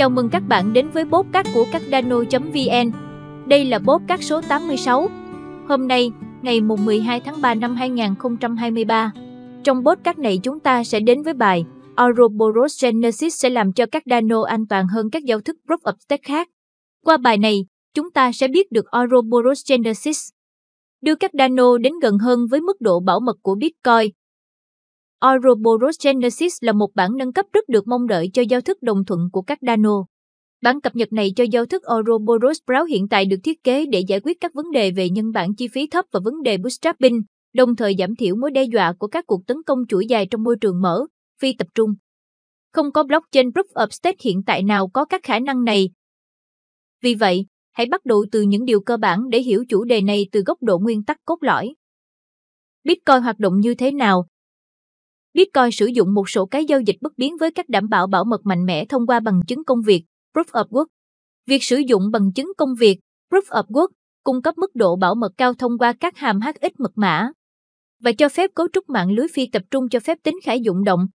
Chào mừng các bạn đến với Cắt của cardano.vn. Đây là Cắt số 86. Hôm nay, ngày mùng 12 tháng 3 năm 2023. Trong Cắt này chúng ta sẽ đến với bài Ouroboros Genesis sẽ làm cho các Cardano an toàn hơn các giao thức Proof of Stake khác. Qua bài này, chúng ta sẽ biết được Ouroboros Genesis đưa các Cardano đến gần hơn với mức độ bảo mật của Bitcoin Ouroboros Genesis là một bản nâng cấp rất được mong đợi cho giao thức đồng thuận của các Dano. Bản cập nhật này cho giao thức Ouroboros Brow hiện tại được thiết kế để giải quyết các vấn đề về nhân bản chi phí thấp và vấn đề bootstrapping, đồng thời giảm thiểu mối đe dọa của các cuộc tấn công chuỗi dài trong môi trường mở, phi tập trung. Không có blockchain proof of stake hiện tại nào có các khả năng này. Vì vậy, hãy bắt đầu từ những điều cơ bản để hiểu chủ đề này từ góc độ nguyên tắc cốt lõi. Bitcoin hoạt động như thế nào, Bitcoin sử dụng một số cái giao dịch bất biến với các đảm bảo bảo mật mạnh mẽ thông qua bằng chứng công việc, Proof of Work. Việc sử dụng bằng chứng công việc, Proof of Work, cung cấp mức độ bảo mật cao thông qua các hàm HX mật mã và cho phép cấu trúc mạng lưới phi tập trung cho phép tính khả dụng động.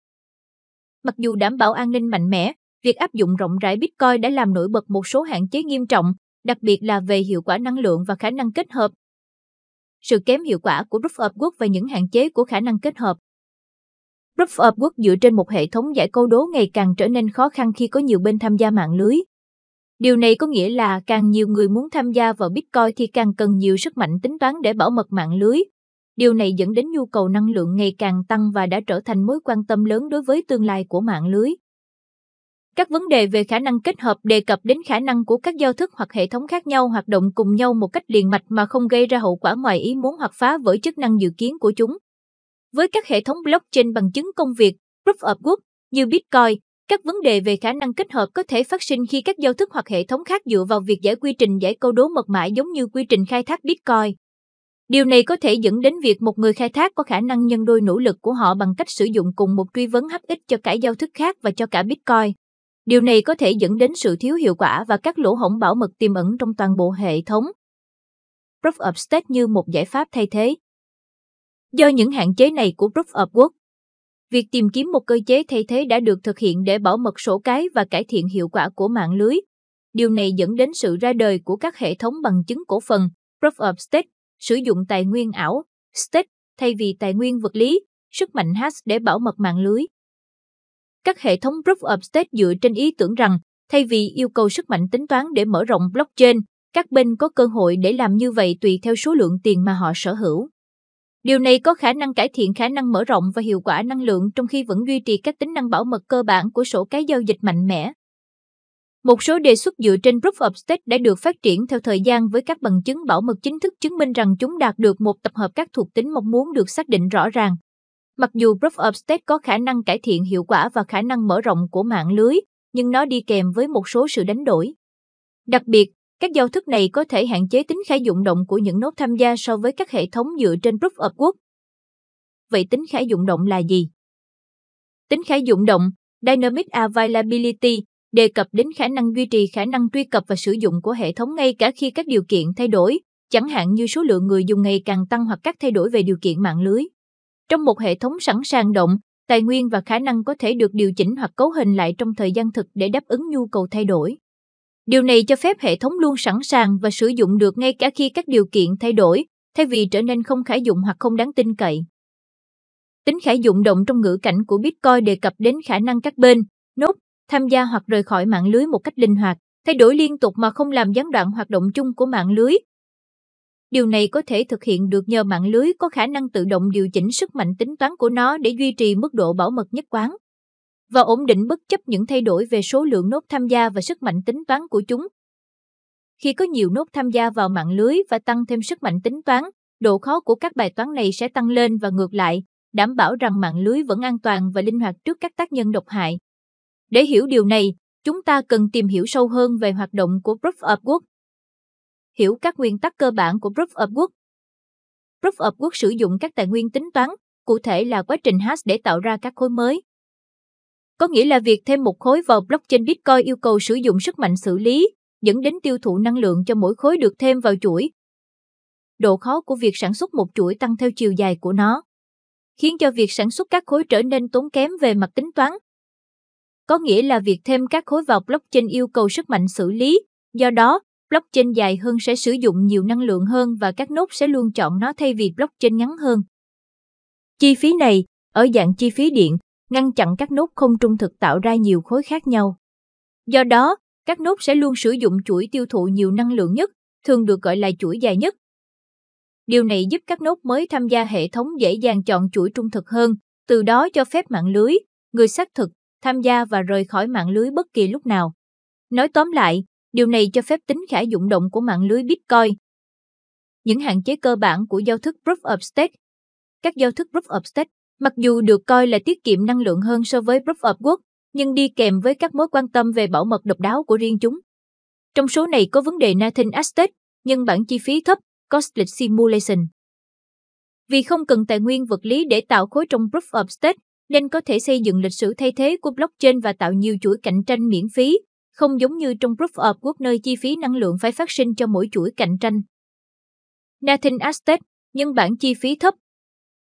Mặc dù đảm bảo an ninh mạnh mẽ, việc áp dụng rộng rãi Bitcoin đã làm nổi bật một số hạn chế nghiêm trọng, đặc biệt là về hiệu quả năng lượng và khả năng kết hợp. Sự kém hiệu quả của Proof of Work và những hạn chế của khả năng kết hợp Group of Work dựa trên một hệ thống giải câu đố ngày càng trở nên khó khăn khi có nhiều bên tham gia mạng lưới. Điều này có nghĩa là càng nhiều người muốn tham gia vào Bitcoin thì càng cần nhiều sức mạnh tính toán để bảo mật mạng lưới. Điều này dẫn đến nhu cầu năng lượng ngày càng tăng và đã trở thành mối quan tâm lớn đối với tương lai của mạng lưới. Các vấn đề về khả năng kết hợp đề cập đến khả năng của các giao thức hoặc hệ thống khác nhau hoạt động cùng nhau một cách liền mạch mà không gây ra hậu quả ngoài ý muốn hoặc phá vỡ chức năng dự kiến của chúng. Với các hệ thống blockchain bằng chứng công việc, proof of work như Bitcoin, các vấn đề về khả năng kết hợp có thể phát sinh khi các giao thức hoặc hệ thống khác dựa vào việc giải quy trình giải câu đố mật mã giống như quy trình khai thác Bitcoin. Điều này có thể dẫn đến việc một người khai thác có khả năng nhân đôi nỗ lực của họ bằng cách sử dụng cùng một truy vấn hấp ích cho cả giao thức khác và cho cả Bitcoin. Điều này có thể dẫn đến sự thiếu hiệu quả và các lỗ hổng bảo mật tiềm ẩn trong toàn bộ hệ thống. Proof of Stake như một giải pháp thay thế Do những hạn chế này của proof of Work, việc tìm kiếm một cơ chế thay thế đã được thực hiện để bảo mật sổ cái và cải thiện hiệu quả của mạng lưới. Điều này dẫn đến sự ra đời của các hệ thống bằng chứng cổ phần, Proof of Stake, sử dụng tài nguyên ảo, Stake, thay vì tài nguyên vật lý, sức mạnh hash để bảo mật mạng lưới. Các hệ thống Proof of Stake dựa trên ý tưởng rằng, thay vì yêu cầu sức mạnh tính toán để mở rộng blockchain, các bên có cơ hội để làm như vậy tùy theo số lượng tiền mà họ sở hữu. Điều này có khả năng cải thiện khả năng mở rộng và hiệu quả năng lượng trong khi vẫn duy trì các tính năng bảo mật cơ bản của sổ cái giao dịch mạnh mẽ. Một số đề xuất dựa trên Proof of Stake đã được phát triển theo thời gian với các bằng chứng bảo mật chính thức chứng minh rằng chúng đạt được một tập hợp các thuộc tính mong muốn được xác định rõ ràng. Mặc dù Proof of Stake có khả năng cải thiện hiệu quả và khả năng mở rộng của mạng lưới, nhưng nó đi kèm với một số sự đánh đổi. Đặc biệt, các giao thức này có thể hạn chế tính khả dụng động của những nốt tham gia so với các hệ thống dựa trên Proof of Work. Vậy tính khả dụng động là gì? Tính khả dụng động, Dynamic Availability, đề cập đến khả năng duy trì khả năng truy cập và sử dụng của hệ thống ngay cả khi các điều kiện thay đổi, chẳng hạn như số lượng người dùng ngày càng tăng hoặc các thay đổi về điều kiện mạng lưới. Trong một hệ thống sẵn sàng động, tài nguyên và khả năng có thể được điều chỉnh hoặc cấu hình lại trong thời gian thực để đáp ứng nhu cầu thay đổi. Điều này cho phép hệ thống luôn sẵn sàng và sử dụng được ngay cả khi các điều kiện thay đổi, thay vì trở nên không khả dụng hoặc không đáng tin cậy. Tính khả dụng động trong ngữ cảnh của Bitcoin đề cập đến khả năng các bên, nốt, tham gia hoặc rời khỏi mạng lưới một cách linh hoạt, thay đổi liên tục mà không làm gián đoạn hoạt động chung của mạng lưới. Điều này có thể thực hiện được nhờ mạng lưới có khả năng tự động điều chỉnh sức mạnh tính toán của nó để duy trì mức độ bảo mật nhất quán và ổn định bất chấp những thay đổi về số lượng nốt tham gia và sức mạnh tính toán của chúng. Khi có nhiều nốt tham gia vào mạng lưới và tăng thêm sức mạnh tính toán, độ khó của các bài toán này sẽ tăng lên và ngược lại, đảm bảo rằng mạng lưới vẫn an toàn và linh hoạt trước các tác nhân độc hại. Để hiểu điều này, chúng ta cần tìm hiểu sâu hơn về hoạt động của Proof of Work. Hiểu các nguyên tắc cơ bản của Proof of Work. Proof of Work sử dụng các tài nguyên tính toán, cụ thể là quá trình hash để tạo ra các khối mới. Có nghĩa là việc thêm một khối vào blockchain Bitcoin yêu cầu sử dụng sức mạnh xử lý, dẫn đến tiêu thụ năng lượng cho mỗi khối được thêm vào chuỗi. Độ khó của việc sản xuất một chuỗi tăng theo chiều dài của nó, khiến cho việc sản xuất các khối trở nên tốn kém về mặt tính toán. Có nghĩa là việc thêm các khối vào blockchain yêu cầu sức mạnh xử lý, do đó, blockchain dài hơn sẽ sử dụng nhiều năng lượng hơn và các nốt sẽ luôn chọn nó thay vì blockchain ngắn hơn. Chi phí này, ở dạng chi phí điện, ngăn chặn các nốt không trung thực tạo ra nhiều khối khác nhau. Do đó, các nốt sẽ luôn sử dụng chuỗi tiêu thụ nhiều năng lượng nhất, thường được gọi là chuỗi dài nhất. Điều này giúp các nốt mới tham gia hệ thống dễ dàng chọn chuỗi trung thực hơn, từ đó cho phép mạng lưới, người xác thực, tham gia và rời khỏi mạng lưới bất kỳ lúc nào. Nói tóm lại, điều này cho phép tính khả dụng động của mạng lưới Bitcoin. Những hạn chế cơ bản của giao thức Proof of Stake Các giao thức Proof of Stake Mặc dù được coi là tiết kiệm năng lượng hơn so với Proof of Work, nhưng đi kèm với các mối quan tâm về bảo mật độc đáo của riêng chúng. Trong số này có vấn đề Nathan Aztec, nhưng bản chi phí thấp, Costless Simulation. Vì không cần tài nguyên vật lý để tạo khối trong Proof of Stake, nên có thể xây dựng lịch sử thay thế của blockchain và tạo nhiều chuỗi cạnh tranh miễn phí, không giống như trong Proof of Work nơi chi phí năng lượng phải phát sinh cho mỗi chuỗi cạnh tranh. Nathan Aztec, nhân bản chi phí thấp,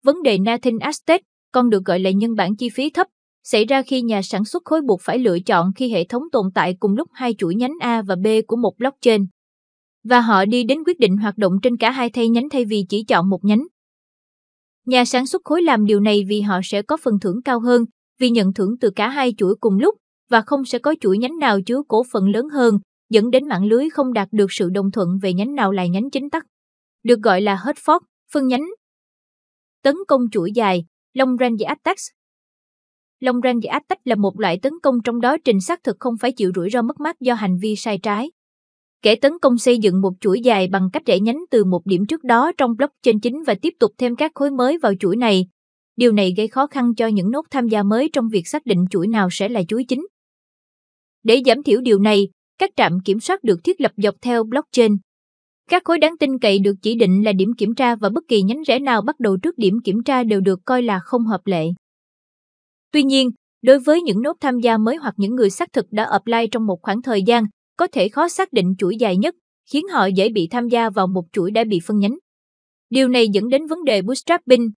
Vấn đề Nathan astet còn được gọi là nhân bản chi phí thấp, xảy ra khi nhà sản xuất khối buộc phải lựa chọn khi hệ thống tồn tại cùng lúc hai chuỗi nhánh A và B của một blockchain. Và họ đi đến quyết định hoạt động trên cả hai thay nhánh thay vì chỉ chọn một nhánh. Nhà sản xuất khối làm điều này vì họ sẽ có phần thưởng cao hơn, vì nhận thưởng từ cả hai chuỗi cùng lúc và không sẽ có chuỗi nhánh nào chứa cổ phần lớn hơn, dẫn đến mạng lưới không đạt được sự đồng thuận về nhánh nào là nhánh chính tắc. Được gọi là hết phót, phân nhánh, Tấn công chuỗi dài, Long Range attack, Long Range Attack là một loại tấn công trong đó trình xác thực không phải chịu rủi ro mất mát do hành vi sai trái. Kẻ tấn công xây dựng một chuỗi dài bằng cách rẽ nhánh từ một điểm trước đó trong blockchain chính và tiếp tục thêm các khối mới vào chuỗi này. Điều này gây khó khăn cho những nốt tham gia mới trong việc xác định chuỗi nào sẽ là chuỗi chính. Để giảm thiểu điều này, các trạm kiểm soát được thiết lập dọc theo blockchain, các khối đáng tin cậy được chỉ định là điểm kiểm tra và bất kỳ nhánh rẽ nào bắt đầu trước điểm kiểm tra đều được coi là không hợp lệ. Tuy nhiên, đối với những nốt tham gia mới hoặc những người xác thực đã apply trong một khoảng thời gian, có thể khó xác định chuỗi dài nhất, khiến họ dễ bị tham gia vào một chuỗi đã bị phân nhánh. Điều này dẫn đến vấn đề bootstrapping.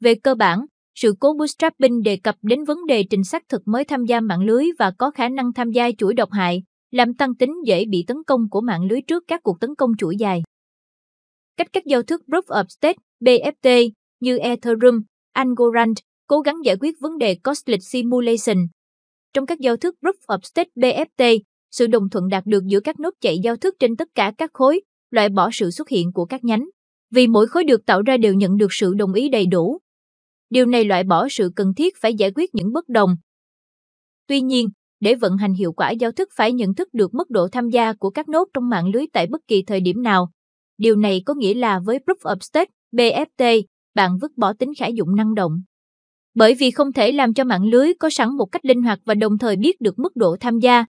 Về cơ bản, sự cố bootstrapping đề cập đến vấn đề trình xác thực mới tham gia mạng lưới và có khả năng tham gia chuỗi độc hại, làm tăng tính dễ bị tấn công của mạng lưới trước các cuộc tấn công chuỗi dài. Cách các giao thức Proof of Stake BFT như Ethereum, Angorand cố gắng giải quyết vấn đề Costlet Simulation. Trong các giao thức Proof of Stake BFT, sự đồng thuận đạt được giữa các nốt chạy giao thức trên tất cả các khối, loại bỏ sự xuất hiện của các nhánh, vì mỗi khối được tạo ra đều nhận được sự đồng ý đầy đủ. Điều này loại bỏ sự cần thiết phải giải quyết những bất đồng. Tuy nhiên, để vận hành hiệu quả giao thức phải nhận thức được mức độ tham gia của các nốt trong mạng lưới tại bất kỳ thời điểm nào. Điều này có nghĩa là với Proof of Stake, BFT, bạn vứt bỏ tính khả dụng năng động. Bởi vì không thể làm cho mạng lưới có sẵn một cách linh hoạt và đồng thời biết được mức độ tham gia.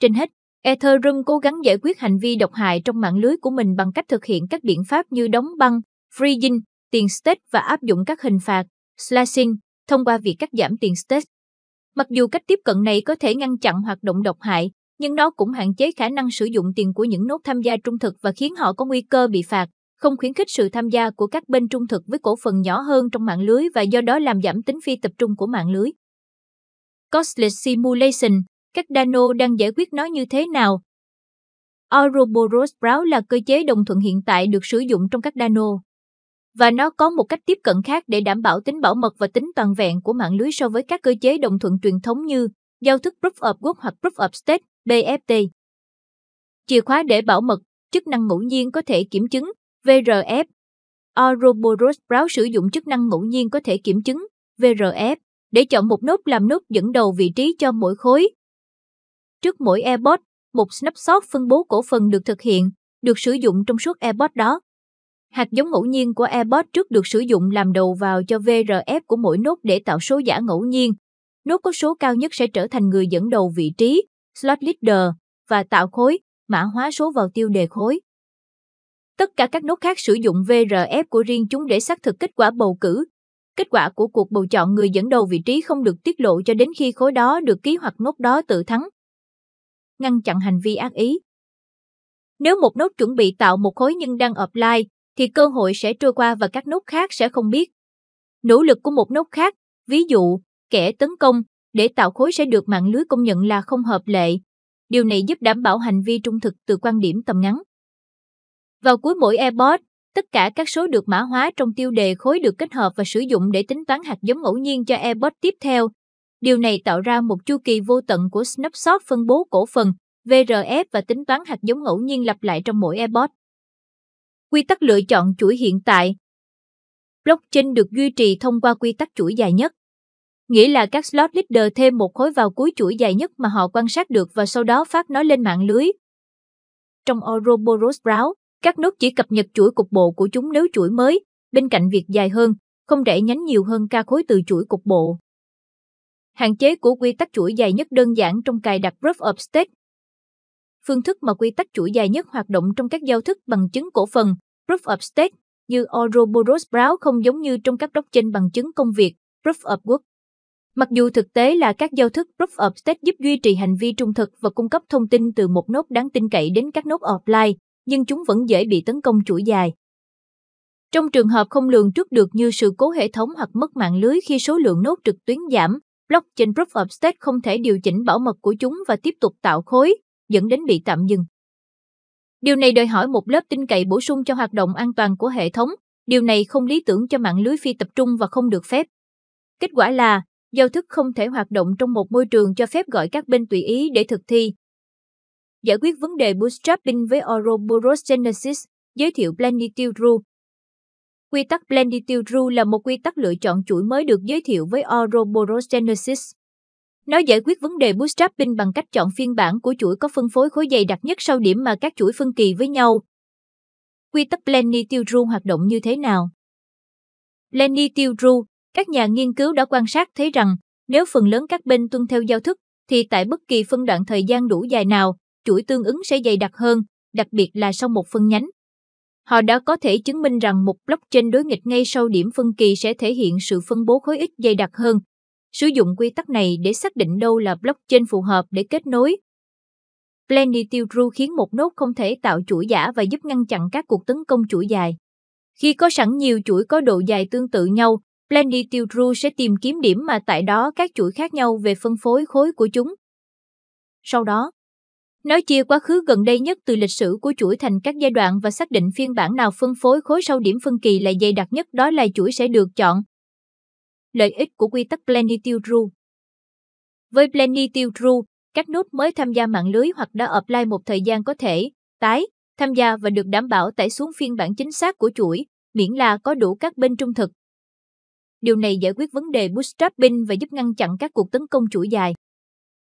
Trên hết, Ethereum cố gắng giải quyết hành vi độc hại trong mạng lưới của mình bằng cách thực hiện các biện pháp như đóng băng, freezing, tiền stake và áp dụng các hình phạt, slashing, thông qua việc cắt giảm tiền stake. Mặc dù cách tiếp cận này có thể ngăn chặn hoạt động độc hại, nhưng nó cũng hạn chế khả năng sử dụng tiền của những nốt tham gia trung thực và khiến họ có nguy cơ bị phạt, không khuyến khích sự tham gia của các bên trung thực với cổ phần nhỏ hơn trong mạng lưới và do đó làm giảm tính phi tập trung của mạng lưới. Costless Simulation, các Dano đang giải quyết nó như thế nào? Ouroboros Brow là cơ chế đồng thuận hiện tại được sử dụng trong các Dano và nó có một cách tiếp cận khác để đảm bảo tính bảo mật và tính toàn vẹn của mạng lưới so với các cơ chế đồng thuận truyền thống như giao thức Proof of Work hoặc Proof of Stake (BFT). Chìa khóa để bảo mật, chức năng ngẫu nhiên có thể kiểm chứng (VRF). Ouroboros Browse sử dụng chức năng ngẫu nhiên có thể kiểm chứng (VRF) để chọn một nốt làm nốt dẫn đầu vị trí cho mỗi khối. Trước mỗi airbot, một snapshot phân bố cổ phần được thực hiện, được sử dụng trong suốt airbot đó. Hạt giống ngẫu nhiên của eBot trước được sử dụng làm đầu vào cho VRF của mỗi nốt để tạo số giả ngẫu nhiên. Nốt có số cao nhất sẽ trở thành người dẫn đầu vị trí, slot leader, và tạo khối, mã hóa số vào tiêu đề khối. Tất cả các nốt khác sử dụng VRF của riêng chúng để xác thực kết quả bầu cử. Kết quả của cuộc bầu chọn người dẫn đầu vị trí không được tiết lộ cho đến khi khối đó được ký hoặc nốt đó tự thắng. Ngăn chặn hành vi ác ý. Nếu một nốt chuẩn bị tạo một khối nhưng đang offline, thì cơ hội sẽ trôi qua và các nốt khác sẽ không biết. Nỗ lực của một nốt khác, ví dụ, kẻ tấn công, để tạo khối sẽ được mạng lưới công nhận là không hợp lệ. Điều này giúp đảm bảo hành vi trung thực từ quan điểm tầm ngắn. Vào cuối mỗi eBot, tất cả các số được mã hóa trong tiêu đề khối được kết hợp và sử dụng để tính toán hạt giống ngẫu nhiên cho eBot tiếp theo. Điều này tạo ra một chu kỳ vô tận của snapshot phân bố cổ phần, VRF và tính toán hạt giống ngẫu nhiên lặp lại trong mỗi eBot. Quy tắc lựa chọn chuỗi hiện tại Blockchain được duy trì thông qua quy tắc chuỗi dài nhất. Nghĩa là các slot leader thêm một khối vào cuối chuỗi dài nhất mà họ quan sát được và sau đó phát nó lên mạng lưới. Trong Ouroboros Browse, các nốt chỉ cập nhật chuỗi cục bộ của chúng nếu chuỗi mới, bên cạnh việc dài hơn, không để nhánh nhiều hơn ca khối từ chuỗi cục bộ. Hạn chế của quy tắc chuỗi dài nhất đơn giản trong cài đặt Proof of Stake phương thức mà quy tắc chuỗi dài nhất hoạt động trong các giao thức bằng chứng cổ phần, Proof of Stake, như Ouroboros Brow không giống như trong các blockchain bằng chứng công việc, Proof of Work. Mặc dù thực tế là các giao thức Proof of Stake giúp duy trì hành vi trung thực và cung cấp thông tin từ một nốt đáng tin cậy đến các nốt offline, nhưng chúng vẫn dễ bị tấn công chuỗi dài. Trong trường hợp không lường trước được như sự cố hệ thống hoặc mất mạng lưới khi số lượng nốt trực tuyến giảm, blockchain Proof of Stake không thể điều chỉnh bảo mật của chúng và tiếp tục tạo khối, dẫn đến bị tạm dừng. Điều này đòi hỏi một lớp tin cậy bổ sung cho hoạt động an toàn của hệ thống, điều này không lý tưởng cho mạng lưới phi tập trung và không được phép. Kết quả là, giao thức không thể hoạt động trong một môi trường cho phép gọi các bên tùy ý để thực thi. Giải quyết vấn đề bootstrapping với Ouroboros Genesis, giới thiệu Plenitude Rule. Quy tắc Plenitude Rule là một quy tắc lựa chọn chuỗi mới được giới thiệu với Ouroboros Genesis. Nó giải quyết vấn đề bootstrapping bằng cách chọn phiên bản của chuỗi có phân phối khối dày đặc nhất sau điểm mà các chuỗi phân kỳ với nhau. Quy tắc Lenny Tildru hoạt động như thế nào? Lenny Tildru, các nhà nghiên cứu đã quan sát thấy rằng, nếu phần lớn các bên tuân theo giao thức, thì tại bất kỳ phân đoạn thời gian đủ dài nào, chuỗi tương ứng sẽ dày đặc hơn, đặc biệt là sau một phân nhánh. Họ đã có thể chứng minh rằng một blockchain đối nghịch ngay sau điểm phân kỳ sẽ thể hiện sự phân bố khối ít dày đặc hơn, Sử dụng quy tắc này để xác định đâu là blockchain phù hợp để kết nối. Plenitude true khiến một nốt không thể tạo chuỗi giả và giúp ngăn chặn các cuộc tấn công chuỗi dài. Khi có sẵn nhiều chuỗi có độ dài tương tự nhau, Plenitude true sẽ tìm kiếm điểm mà tại đó các chuỗi khác nhau về phân phối khối của chúng. Sau đó, nó chia quá khứ gần đây nhất từ lịch sử của chuỗi thành các giai đoạn và xác định phiên bản nào phân phối khối sau điểm phân kỳ là dày đặc nhất đó là chuỗi sẽ được chọn. Lợi ích của quy tắc Plenitude Rule Với Plenitude Rule, các nút mới tham gia mạng lưới hoặc đã offline một thời gian có thể tái, tham gia và được đảm bảo tải xuống phiên bản chính xác của chuỗi, miễn là có đủ các bên trung thực. Điều này giải quyết vấn đề bootstrapping và giúp ngăn chặn các cuộc tấn công chuỗi dài.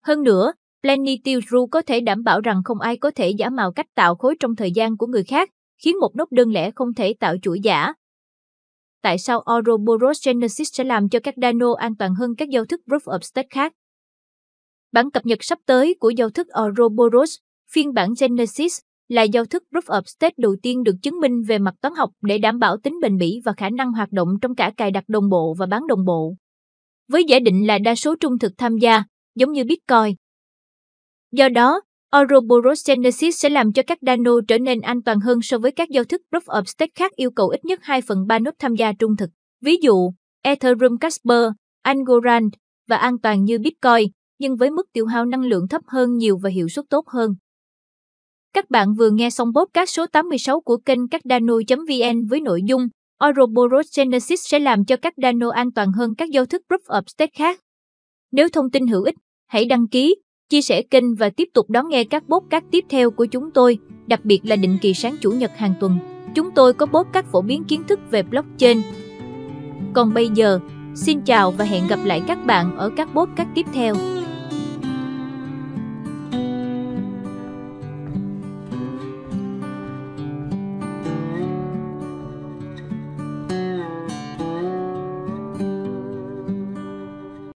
Hơn nữa, Plenitude Rule có thể đảm bảo rằng không ai có thể giả mạo cách tạo khối trong thời gian của người khác, khiến một nốt đơn lẻ không thể tạo chuỗi giả, tại sao Ouroboros Genesis sẽ làm cho các Dano an toàn hơn các giao thức Proof of Stake khác. Bản cập nhật sắp tới của giao thức Ouroboros, phiên bản Genesis, là giao thức Proof of Stake đầu tiên được chứng minh về mặt toán học để đảm bảo tính bền bỉ và khả năng hoạt động trong cả cài đặt đồng bộ và bán đồng bộ. Với giả định là đa số trung thực tham gia, giống như Bitcoin. Do đó, Ouroboros Genesis sẽ làm cho các Dano trở nên an toàn hơn so với các giao thức Proof of Stake khác yêu cầu ít nhất 2 phần 3 nốt tham gia trung thực. Ví dụ, Ethereum Casper, Angorand và an toàn như Bitcoin, nhưng với mức tiêu hao năng lượng thấp hơn nhiều và hiệu suất tốt hơn. Các bạn vừa nghe xong podcast số 86 của kênh các Dano.vn với nội dung Ouroboros Genesis sẽ làm cho các Dano an toàn hơn các giao thức Proof of Stake khác. Nếu thông tin hữu ích, hãy đăng ký chia sẻ kênh và tiếp tục đón nghe các podcast tiếp theo của chúng tôi, đặc biệt là định kỳ sáng chủ nhật hàng tuần. Chúng tôi có podcast phổ biến kiến thức về blockchain. Còn bây giờ, xin chào và hẹn gặp lại các bạn ở các podcast tiếp theo.